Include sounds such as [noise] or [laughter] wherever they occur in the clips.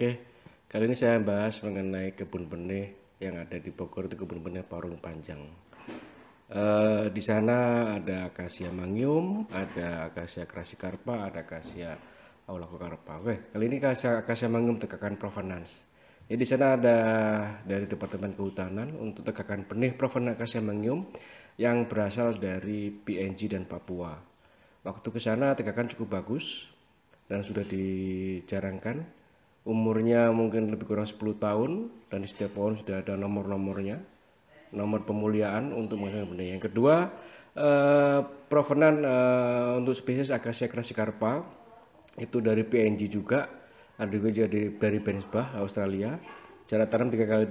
Oke, kali ini saya bahas mengenai kebun benih yang ada di Bogor itu kebun benih Parung Panjang. Uh, di sana ada akasia mangium, ada akasia krasikarpa, ada akasia aulacocarpa. Oke, kali ini akasia, akasia mangium tegakan provenance. Ya, di sana ada dari Departemen Kehutanan untuk tegakan benih provenance akasia mangium yang berasal dari PNG dan Papua. Waktu ke sana tegakan cukup bagus dan sudah dijarangkan umurnya mungkin lebih kurang 10 tahun dan di setiap pohon sudah ada nomor-nomornya nomor pemuliaan untuk menghasilkan benda yang kedua eh, provenan eh, untuk spesies Acacia crassicarpa itu dari PNG juga ada juga dari, dari Bensbah Australia jarak tanam 3 kali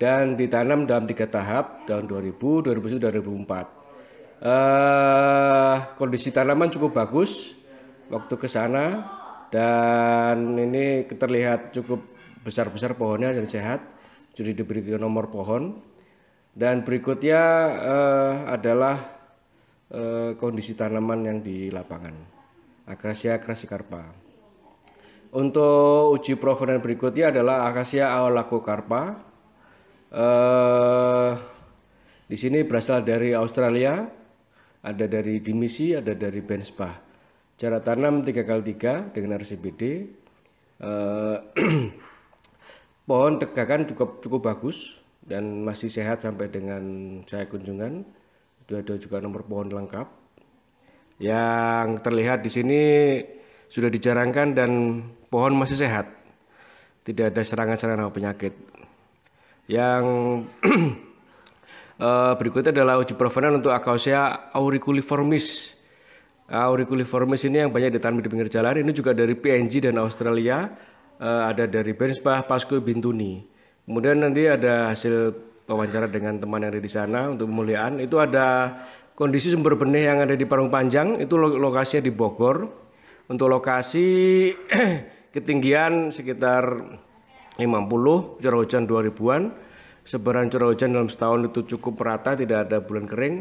3 dan ditanam dalam tiga tahap tahun 2000, 2001, 2004 eh, kondisi tanaman cukup bagus waktu ke sana dan ini terlihat cukup besar-besar pohonnya dan sehat jadi diberi nomor pohon dan berikutnya eh, adalah eh, kondisi tanaman yang di lapangan Acacia crassicarpa untuk uji provenen berikutnya adalah Acacia aulacocarpa. eh, di sini berasal dari Australia ada dari Dimisi ada dari Benspah Jarak tanam 3 kali 3 dengan RCBD. Eh, [clears throat] pohon tegakan cukup cukup bagus dan masih sehat sampai dengan saya kunjungan. Itu ada juga nomor pohon lengkap. Yang terlihat di sini sudah dijarangkan dan pohon masih sehat. Tidak ada serangan-serangan penyakit. Yang [clears throat] eh, berikutnya adalah uji provenan untuk Acacia auriculiformis auriculiformis ini yang banyak ditanam di pinggir jalan ini juga dari PNG dan Australia eh, ada dari Bernsbach, Pasco, Bintuni. Kemudian nanti ada hasil wawancara dengan teman yang ada di sana untuk pemulihan Itu ada kondisi sumber benih yang ada di Parung Panjang itu lokasinya di Bogor. Untuk lokasi [clears throat] ketinggian sekitar 50, curah hujan 2000-an. Sebaran curah hujan dalam setahun itu cukup merata, tidak ada bulan kering.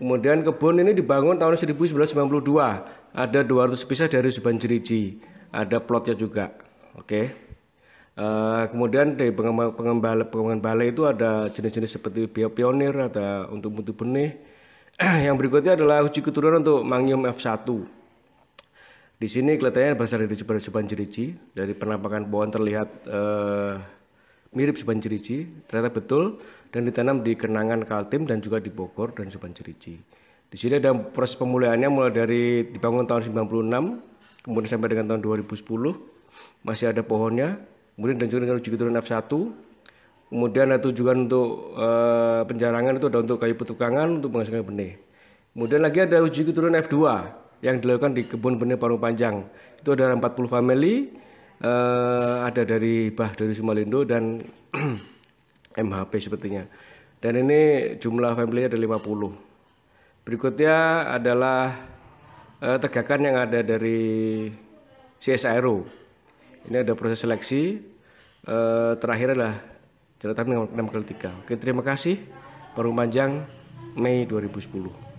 Kemudian kebun ini dibangun tahun 1992. Ada 200 pisah dari Zuban Jeriji. Ada plotnya juga. Oke. Okay. Uh, eh, kemudian di pengembala pengembala itu ada jenis-jenis seperti pionir, ada untuk mutu benih. [clears throat] Yang berikutnya adalah uji keturunan untuk Mangium F1. Di sini kelihatannya berasal dari Zuban Jeriji. Dari penampakan pohon terlihat uh, mirip Suban Cirici, ternyata betul dan ditanam di Kenangan Kaltim dan juga di Bogor dan Suban Cirici. Di sini ada proses pemulihannya mulai dari dibangun tahun 96, kemudian sampai dengan tahun 2010 masih ada pohonnya, kemudian dan juga dengan uji keturunan F1, kemudian ada tujuan untuk e, penjarangan itu ada untuk kayu petukangan untuk menghasilkan benih. Kemudian lagi ada uji keturunan F2 yang dilakukan di kebun benih paru Panjang. Itu ada 40 family, uh, ada dari Bah dari Sumalindo dan [clears throat] MHP sepertinya. Dan ini jumlah family ada 50. Berikutnya adalah uh, tegakan yang ada dari CSIRO Ini ada proses seleksi. Uh, terakhir adalah cerita 6 kali 3. Oke, terima kasih. Baru panjang Mei 2010.